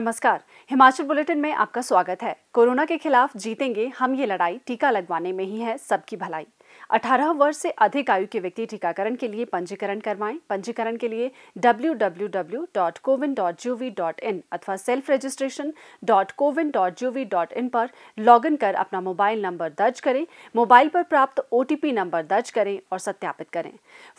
नमस्कार हिमाचल बुलेटिन में आपका स्वागत है कोरोना के खिलाफ जीतेंगे हम ये लड़ाई टीका लगवाने में ही है सबकी भलाई 18 वर्ष से अधिक आयु के व्यक्ति टीकाकरण के लिए पंजीकरण करवाएं पंजीकरण के लिए इन अथवा self registration dot CoWIN dot gov dot in पर लॉगिन कर अपना मोबाइल नंबर दर्ज करें मोबाइल पर प्राप्त ओ नंबर दर्ज करें और सत्यापित करें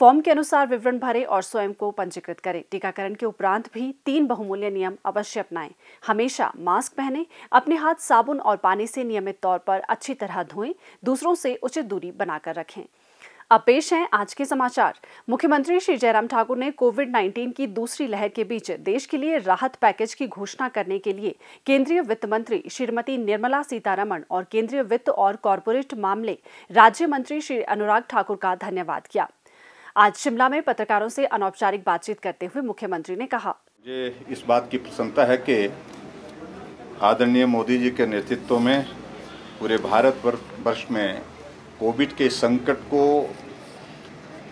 फॉर्म के अनुसार विवरण भरें और स्वयं को पंजीकृत करें टीकाकरण के उपरांत भी तीन बहुमूल्य नियम अवश्य अपनाएं हमेशा मास्क पहने अपने हाथ साबुन और पानी से नियमित तौर पर अच्छी तरह धोएं दूसरों से उचित दूरी बनाकर रखें अब पेश हैं आज के समाचार मुख्यमंत्री श्री जयराम ठाकुर ने कोविड 19 की दूसरी लहर के बीच देश के लिए राहत पैकेज की घोषणा करने के लिए केंद्रीय वित्त मंत्री श्रीमती निर्मला सीतारमण और केंद्रीय वित्त और कॉरपोरेट मामले राज्य मंत्री श्री अनुराग ठाकुर का धन्यवाद किया आज शिमला में पत्रकारों से अनौपचारिक बातचीत करते हुए मुख्यमंत्री ने कहा मुझे इस बात की प्रसन्नता है कि आदरणीय मोदी जी के नेतृत्व में पूरे भारत वर्ष में कोविड के संकट को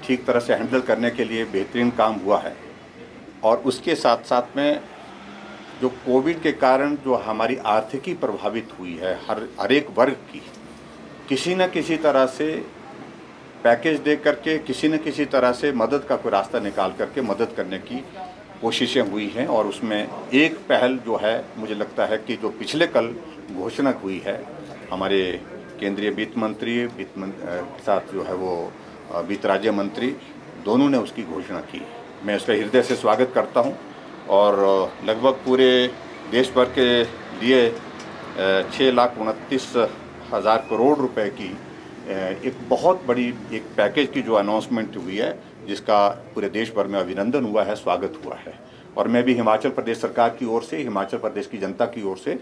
ठीक तरह से हैंडल करने के लिए बेहतरीन काम हुआ है और उसके साथ साथ में जो कोविड के कारण जो हमारी आर्थिकी प्रभावित हुई है हर हर एक वर्ग की किसी न किसी तरह से पैकेज दे करके किसी न किसी तरह से मदद का कोई रास्ता निकाल करके मदद करने की कोशिशें हुई हैं और उसमें एक पहल जो है मुझे लगता है कि जो पिछले कल घोषणा हुई है हमारे केंद्रीय वित्त मंत्री वित्त के साथ जो है वो वित्त राज्य मंत्री दोनों ने उसकी घोषणा की मैं उसका हृदय से स्वागत करता हूं और लगभग पूरे देश भर के लिए छः लाख उनतीस हज़ार करोड़ रुपए की एक बहुत बड़ी एक पैकेज की जो अनाउंसमेंट हुई है जिसका पूरे देश भर में अभिनंदन हुआ है स्वागत हुआ है और मैं भी हिमाचल प्रदेश सरकार की ओर से हिमाचल प्रदेश की जनता की ओर से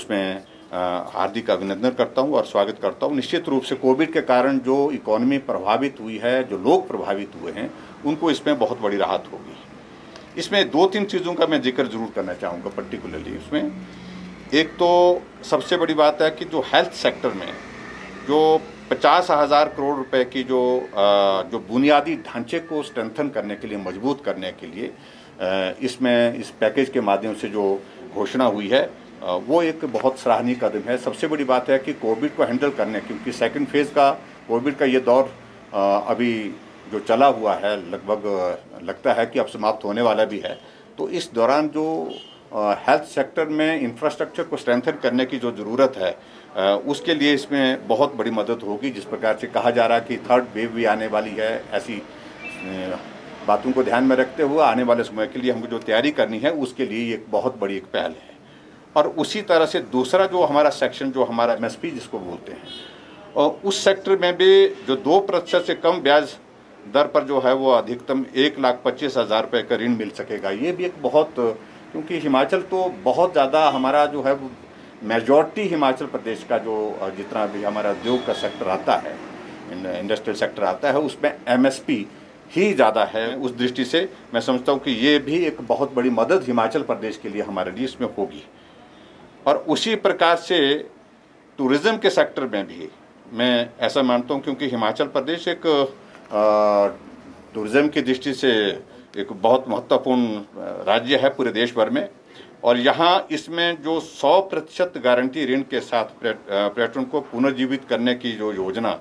उसमें हार्दिक अभिनंदन करता हूं और स्वागत करता हूं निश्चित रूप से कोविड के कारण जो इकोनॉमी प्रभावित हुई है जो लोग प्रभावित हुए हैं उनको इसमें बहुत बड़ी राहत होगी इसमें दो तीन चीज़ों का मैं जिक्र जरूर करना चाहूँगा पर्टिकुलरली उसमें एक तो सबसे बड़ी बात है कि जो हेल्थ सेक्टर में जो पचास हज़ार करोड़ रुपए की जो जो बुनियादी ढांचे को स्ट्रेंथन करने के लिए मजबूत करने के लिए इसमें इस पैकेज के माध्यम से जो घोषणा हुई है वो एक बहुत सराहनीय कदम है सबसे बड़ी बात है कि कोविड को हैंडल करने क्योंकि सेकेंड फेज़ का कोविड का ये दौर अभी जो चला हुआ है लगभग लगता है कि अब समाप्त होने वाला भी है तो इस दौरान जो हेल्थ सेक्टर में इंफ्रास्ट्रक्चर को स्ट्रेंथन करने की जो ज़रूरत है उसके लिए इसमें बहुत बड़ी मदद होगी जिस प्रकार से कहा जा रहा है कि थर्ड वेव भी आने वाली है ऐसी बातों को ध्यान में रखते हुए आने वाले समय के लिए हमको जो तैयारी करनी है उसके लिए एक बहुत बड़ी एक पहल है और उसी तरह से दूसरा जो हमारा सेक्शन जो हमारा एम जिसको बोलते हैं और उस सेक्टर में भी जो दो प्रतिशत से कम ब्याज दर पर जो है वो अधिकतम एक लाख पच्चीस हज़ार रुपये का ऋण मिल सकेगा ये भी एक बहुत क्योंकि हिमाचल तो बहुत ज़्यादा हमारा जो है मेजॉरिटी हिमाचल प्रदेश का जो जितना भी हमारा उद्योग का सेक्टर आता है इंडस्ट्रियल सेक्टर आता है उसमें एमएसपी ही ज़्यादा है उस दृष्टि से मैं समझता हूँ कि ये भी एक बहुत बड़ी मदद हिमाचल प्रदेश के लिए हमारे लिए इसमें होगी और उसी प्रकार से टूरिज़्म के सेक्टर में भी मैं ऐसा मानता हूँ क्योंकि हिमाचल प्रदेश एक टूरिज़्म की दृष्टि से एक बहुत महत्वपूर्ण राज्य है पूरे देश भर में और यहाँ इसमें जो 100 प्रतिशत गारंटी ऋण के साथ पर्यटन को पुनर्जीवित करने की जो योजना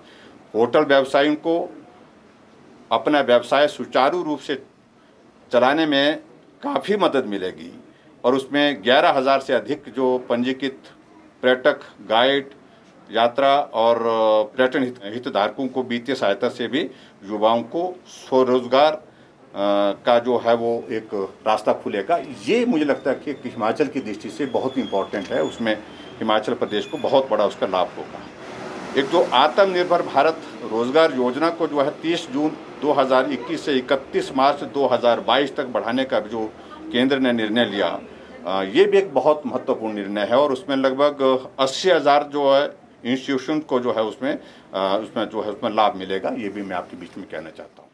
होटल व्यवसायियों को अपना व्यवसाय सुचारू रूप से चलाने में काफ़ी मदद मिलेगी और उसमें ग्यारह हज़ार से अधिक जो पंजीकृत पर्यटक गाइड यात्रा और पर्यटन हितधारकों को वित्तीय सहायता से भी युवाओं को स्वरोजगार का जो है वो एक रास्ता खुलेगा ये मुझे लगता है कि हिमाचल की दृष्टि से बहुत इम्पोर्टेंट है उसमें हिमाचल प्रदेश को बहुत बड़ा उसका लाभ होगा एक तो आत्मनिर्भर भारत रोजगार योजना को जो है तीस जून 2021 से 31 मार्च 2022 तक बढ़ाने का जो केंद्र ने निर्णय लिया ये भी एक बहुत महत्वपूर्ण निर्णय है और उसमें लगभग अस्सी हज़ार जो है इंस्टीट्यूशन को जो है उसमें उसमें जो है उसमें लाभ मिलेगा ये भी मैं आपके बीच में कहना चाहता हूँ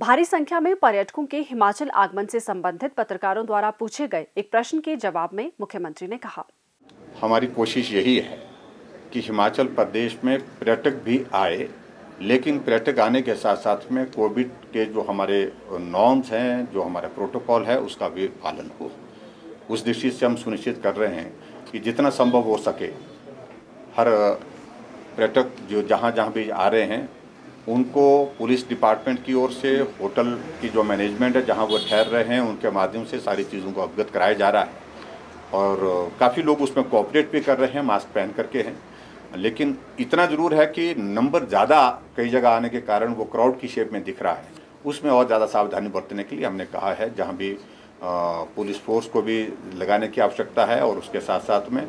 भारी संख्या में पर्यटकों के हिमाचल आगमन से संबंधित पत्रकारों द्वारा पूछे गए एक प्रश्न के जवाब में मुख्यमंत्री ने कहा हमारी कोशिश यही है कि हिमाचल प्रदेश में पर्यटक भी आए लेकिन पर्यटक आने के साथ साथ में कोविड के जो हमारे नॉर्म्स हैं जो हमारा प्रोटोकॉल है उसका भी पालन हो उस दृष्टि से हम सुनिश्चित कर रहे हैं कि जितना संभव हो सके हर पर्यटक जो जहाँ जहाँ भी आ रहे हैं उनको पुलिस डिपार्टमेंट की ओर से होटल की जो मैनेजमेंट है जहाँ वो ठहर रहे हैं उनके माध्यम से सारी चीज़ों को अवगत कराया जा रहा है और काफ़ी लोग उसमें कोऑपरेट भी कर रहे हैं मास्क पहन करके हैं लेकिन इतना ज़रूर है कि नंबर ज़्यादा कई जगह आने के कारण वो क्राउड की शेप में दिख रहा है उसमें और ज़्यादा सावधानी बरतने के लिए हमने कहा है जहाँ भी पुलिस फोर्स को भी लगाने की आवश्यकता है और उसके साथ साथ में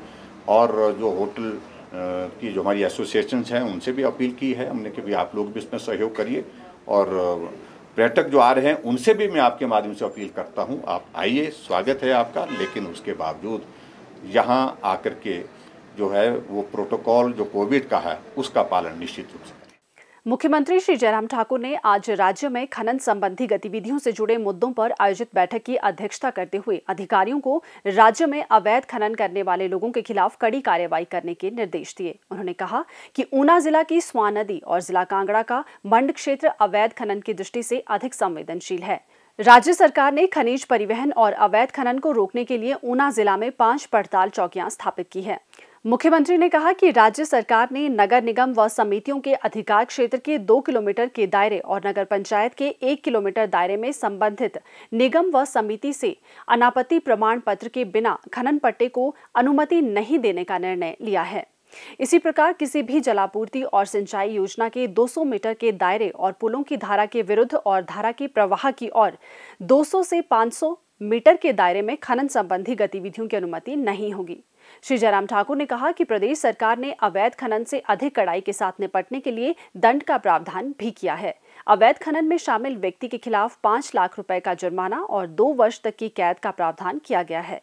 और जो होटल की जो हमारी एसोसिएशंस हैं उनसे भी अपील की है हमने कि भी आप लोग भी इसमें सहयोग करिए और पर्यटक जो आ रहे हैं उनसे भी मैं आपके माध्यम से अपील करता हूँ आप आइए स्वागत है आपका लेकिन उसके बावजूद यहाँ आकर के जो है वो प्रोटोकॉल जो कोविड का है उसका पालन निश्चित रूप से मुख्यमंत्री श्री जयराम ठाकुर ने आज राज्य में खनन संबंधी गतिविधियों से जुड़े मुद्दों पर आयोजित बैठक की अध्यक्षता करते हुए अधिकारियों को राज्य में अवैध खनन करने वाले लोगों के खिलाफ कड़ी कार्रवाई करने के निर्देश दिए उन्होंने कहा कि ऊना जिला की स्वा नदी और जिला कांगड़ा का मंड क्षेत्र अवैध खनन की दृष्टि से अधिक संवेदनशील है राज्य सरकार ने खनिज परिवहन और अवैध खनन को रोकने के लिए ऊना जिला में पांच पड़ताल चौकियां स्थापित की है मुख्यमंत्री ने कहा कि राज्य सरकार ने नगर निगम व समितियों के अधिकार क्षेत्र के दो किलोमीटर के दायरे और नगर पंचायत के एक किलोमीटर दायरे में संबंधित निगम व समिति से अनापत्ति प्रमाण पत्र के बिना खनन पट्टे को अनुमति नहीं देने का निर्णय लिया है इसी प्रकार किसी भी जलापूर्ति और सिंचाई योजना के 200 मीटर के दायरे और पुलों की धारा के विरुद्ध और धारा के प्रवाह की ओर 200 से 500 मीटर के दायरे में खनन संबंधी गतिविधियों की अनुमति नहीं होगी श्री जयराम ठाकुर ने कहा कि प्रदेश सरकार ने अवैध खनन से अधिक कड़ाई के साथ निपटने के लिए दंड का प्रावधान भी किया है अवैध खनन में शामिल व्यक्ति के खिलाफ पांच लाख रुपए का जुर्माना और दो वर्ष तक की कैद का प्रावधान किया गया है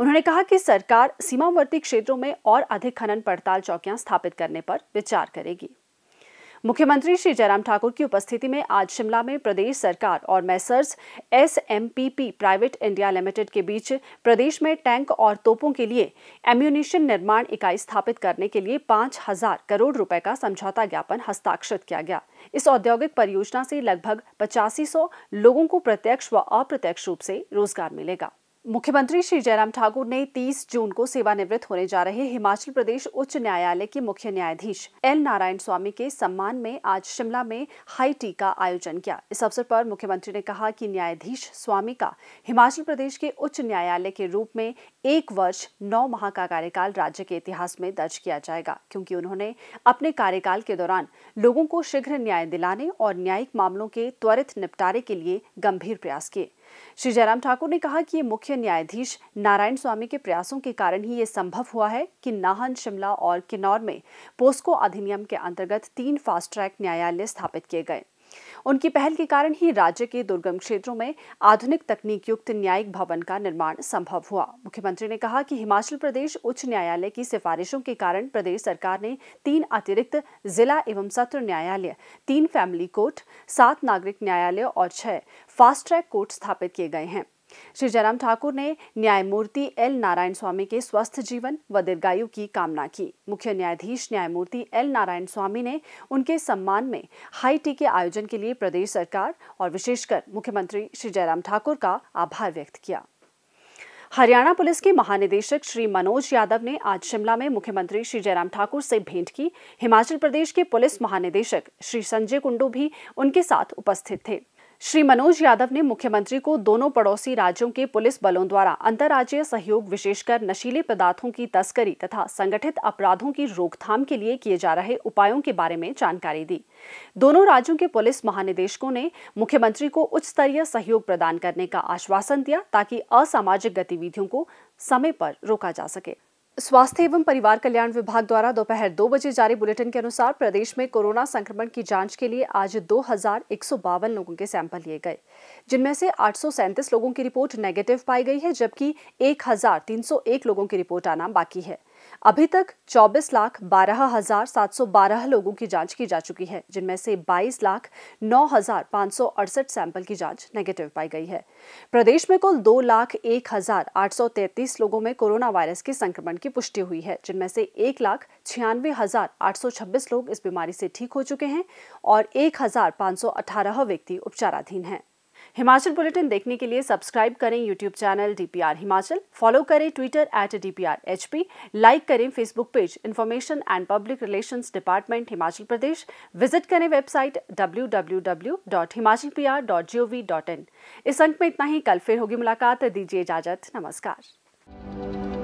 उन्होंने कहा कि सरकार सीमावर्ती क्षेत्रों में और अधिक खनन पड़ताल चौकियां स्थापित करने पर विचार करेगी मुख्यमंत्री श्री जयराम ठाकुर की उपस्थिति में आज शिमला में प्रदेश सरकार और messrs SMPP private India limited के बीच प्रदेश में टैंक और तोपों के लिए एम्यूनिशन निर्माण इकाई स्थापित करने के लिए पाँच हजार करोड़ रुपए का समझौता ज्ञापन हस्ताक्षरित किया गया इस औद्योगिक परियोजना से लगभग पचासी लोगों को प्रत्यक्ष व अप्रत्यक्ष रूप से रोजगार मिलेगा मुख्यमंत्री श्री जयराम ठाकुर ने 30 जून को सेवानिवृत्त होने जा रहे हिमाचल प्रदेश उच्च न्यायालय के मुख्य न्यायाधीश एल नारायण स्वामी के सम्मान में आज शिमला में हाई टी का आयोजन किया इस अवसर पर मुख्यमंत्री ने कहा कि न्यायाधीश स्वामी का हिमाचल प्रदेश के उच्च न्यायालय के रूप में एक वर्ष नौ माह का कार्यकाल राज्य के इतिहास में दर्ज किया जाएगा क्योंकि उन्होंने अपने कार्यकाल के दौरान लोगों को शीघ्र न्याय दिलाने और न्यायिक मामलों के त्वरित निपटारे के लिए गंभीर प्रयास किए श्री जयराम ठाकुर ने कहा कि ये मुख्य न्यायाधीश नारायण स्वामी के प्रयासों के कारण ही ये संभव हुआ है कि नाहन शिमला और किन्नौर में पोस्को अधिनियम के अंतर्गत तीन फास्ट ट्रैक न्यायालय स्थापित किए गए उनकी पहल के कारण ही राज्य के दुर्गम क्षेत्रों में आधुनिक तकनीक युक्त न्यायिक भवन का निर्माण संभव हुआ मुख्यमंत्री ने कहा कि हिमाचल प्रदेश उच्च न्यायालय की सिफारिशों के कारण प्रदेश सरकार ने तीन अतिरिक्त जिला एवं सत्र न्यायालय तीन फैमिली कोर्ट सात नागरिक न्यायालय और छह फास्ट ट्रैक कोर्ट स्थापित किए गए हैं श्री जयराम ठाकुर ने न्यायमूर्ति एल नारायण स्वामी के स्वस्थ जीवन व दीर्घायु की कामना की मुख्य न्यायाधीश न्यायमूर्ति एल नारायण स्वामी ने उनके सम्मान में हाई टी के आयोजन के लिए प्रदेश सरकार और विशेषकर मुख्यमंत्री श्री जयराम ठाकुर का आभार व्यक्त किया हरियाणा पुलिस के महानिदेशक श्री मनोज यादव ने आज शिमला में मुख्यमंत्री श्री जयराम ठाकुर से भेंट की हिमाचल प्रदेश के पुलिस महानिदेशक श्री संजय कुंडू भी उनके साथ उपस्थित थे श्री मनोज यादव ने मुख्यमंत्री को दोनों पड़ोसी राज्यों के पुलिस बलों द्वारा अंतर्राज्यीय सहयोग विशेषकर नशीले पदार्थों की तस्करी तथा संगठित अपराधों की रोकथाम के लिए किए जा रहे उपायों के बारे में जानकारी दी दोनों राज्यों के पुलिस महानिदेशकों ने मुख्यमंत्री को उच्च स्तरीय सहयोग प्रदान करने का आश्वासन दिया ताकि असामाजिक गतिविधियों को समय पर रोका जा सके स्वास्थ्य एवं परिवार कल्याण विभाग द्वारा दोपहर दो बजे जारी बुलेटिन के अनुसार प्रदेश में कोरोना संक्रमण की जांच के लिए आज दो लोगों के सैंपल लिए गए जिनमें से आठ लोगों की रिपोर्ट नेगेटिव पाई गई है जबकि एक लोगों की रिपोर्ट आना बाकी है अभी तक 24 लाख बारह हजार सात सौ बारह लोगों की जांच की जा चुकी है जिनमें से 22 लाख नौ हजार पाँच सौ अड़सठ सैंपल की जांच नेगेटिव पाई गई है प्रदेश में कुल दो लाख एक हजार आठ सौ तैतीस लोगों में कोरोना वायरस के संक्रमण की पुष्टि हुई है जिनमें से एक लाख छियानवे हजार आठ सौ छब्बीस लोग इस बीमारी से ठीक हो चुके हैं और एक हजार पाँच सौ अठारह व्यक्ति उपचाराधीन हैं हिमाचल बुलेटिन देखने के लिए सब्सक्राइब करें YouTube channel DPR Himachal follow करें ट्विटर एट डीपीआर लाइक करें Facebook page information and public relation department Himachal Pradesh visit करें वेबसाइट डब्ल्यू इस अंक में इतना ही कल फिर होगी मुलाकात दीजिए इजाजत नमस्कार